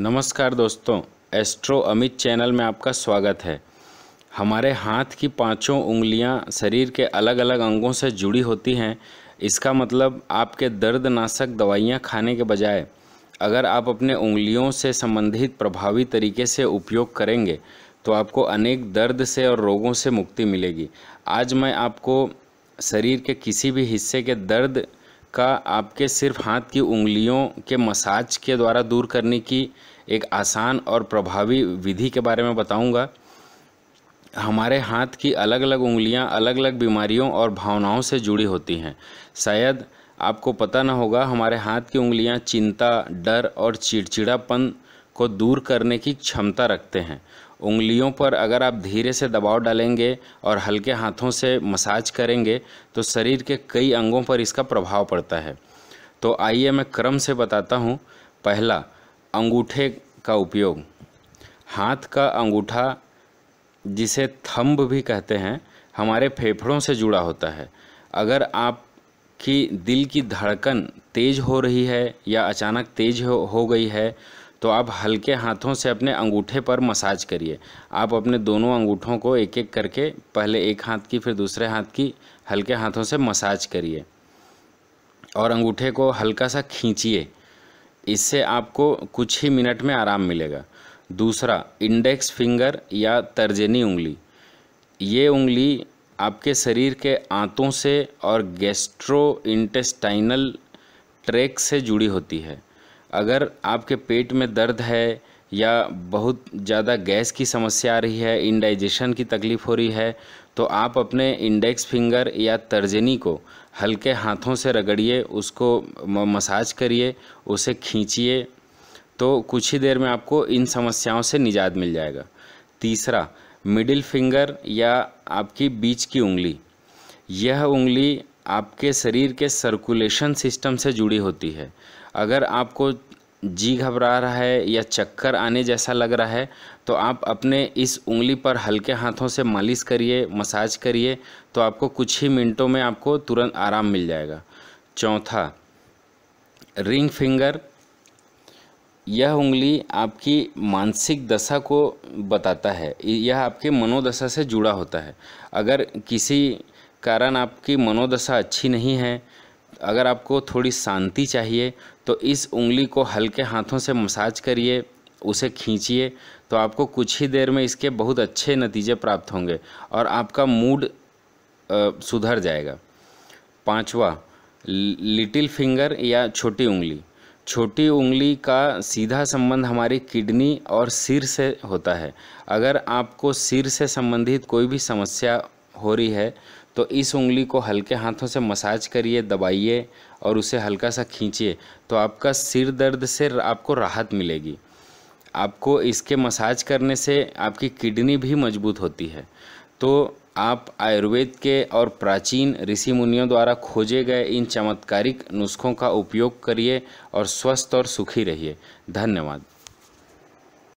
नमस्कार दोस्तों astro Amit channel में आपका स्वागत है हमारे हाथ की पांचों उंगलियां शरीर के अलग अलग अंगों से जुड़ी होती हैं इसका मतलब आपके दर्द नाशक दवाइयां खाने के बजाय अगर आप अपने उंगलियों से संबंधित प्रभावी तरीके से उपयोग करेंगे तो आपको अनेक दर्द से और रोगों से मुक्ति मिलेगी आज मैं आपको शरीर के किसी भी हिस्से के दर्द का आपके सिर्फ हाथ की उंगलियों के मसाज के द्वारा दूर करने की एक आसान और प्रभावी विधि के बारे में बताऊंगा। हमारे हाथ की अलग अलग उंगलियां अलग अलग बीमारियों और भावनाओं से जुड़ी होती हैं शायद आपको पता न होगा हमारे हाथ की उंगलियां चिंता डर और चिड़चिड़ापन को दूर करने की क्षमता रखते हैं उंगलियों पर अगर आप धीरे से दबाव डालेंगे और हल्के हाथों से मसाज करेंगे तो शरीर के कई अंगों पर इसका प्रभाव पड़ता है तो आइए मैं क्रम से बताता हूँ पहला अंगूठे का उपयोग हाथ का अंगूठा जिसे थंब भी कहते हैं हमारे फेफड़ों से जुड़ा होता है अगर आपकी दिल की धड़कन तेज़ हो रही है या अचानक तेज हो, हो गई है तो आप हल्के हाथों से अपने अंगूठे पर मसाज करिए आप अपने दोनों अंगूठों को एक एक करके पहले एक हाथ की फिर दूसरे हाथ की हल्के हाथों से मसाज करिए और अंगूठे को हल्का सा खींचिए इससे आपको कुछ ही मिनट में आराम मिलेगा दूसरा इंडेक्स फिंगर या तर्जनी उंगली ये उंगली आपके शरीर के आंतों से और गैस्ट्रो इंटेस्टाइनल ट्रैक से जुड़ी होती है अगर आपके पेट में दर्द है या बहुत ज़्यादा गैस की समस्या आ रही है इंडाइजेशन की तकलीफ़ हो रही है तो आप अपने इंडेक्स फिंगर या तर्जनी को हल्के हाथों से रगड़िए उसको मसाज करिए उसे खींचिए तो कुछ ही देर में आपको इन समस्याओं से निजात मिल जाएगा तीसरा मिडिल फिंगर या आपकी बीच की उंगली यह उंगली आपके शरीर के सर्कुलेशन सिस्टम से जुड़ी होती है अगर आपको जी घबरा रहा है या चक्कर आने जैसा लग रहा है तो आप अपने इस उंगली पर हल्के हाथों से मालिश करिए मसाज करिए तो आपको कुछ ही मिनटों में आपको तुरंत आराम मिल जाएगा चौथा रिंग फिंगर यह उंगली आपकी मानसिक दशा को बताता है यह आपके मनोदशा से जुड़ा होता है अगर किसी कारण आपकी मनोदशा अच्छी नहीं है अगर आपको थोड़ी शांति चाहिए तो इस उंगली को हल्के हाथों से मसाज करिए उसे खींचिए तो आपको कुछ ही देर में इसके बहुत अच्छे नतीजे प्राप्त होंगे और आपका मूड सुधर जाएगा पांचवा लिटिल फिंगर या छोटी उंगली छोटी उंगली का सीधा संबंध हमारी किडनी और सिर से होता है अगर आपको सिर से संबंधित कोई भी समस्या हो रही है तो इस उंगली को हल्के हाथों से मसाज करिए दबाइए और उसे हल्का सा खींचिए तो आपका सिर दर्द से आपको राहत मिलेगी आपको इसके मसाज करने से आपकी किडनी भी मजबूत होती है तो आप आयुर्वेद के और प्राचीन ऋषि मुनियों द्वारा खोजे गए इन चमत्कारिक नुस्खों का उपयोग करिए और स्वस्थ और सुखी रहिए धन्यवाद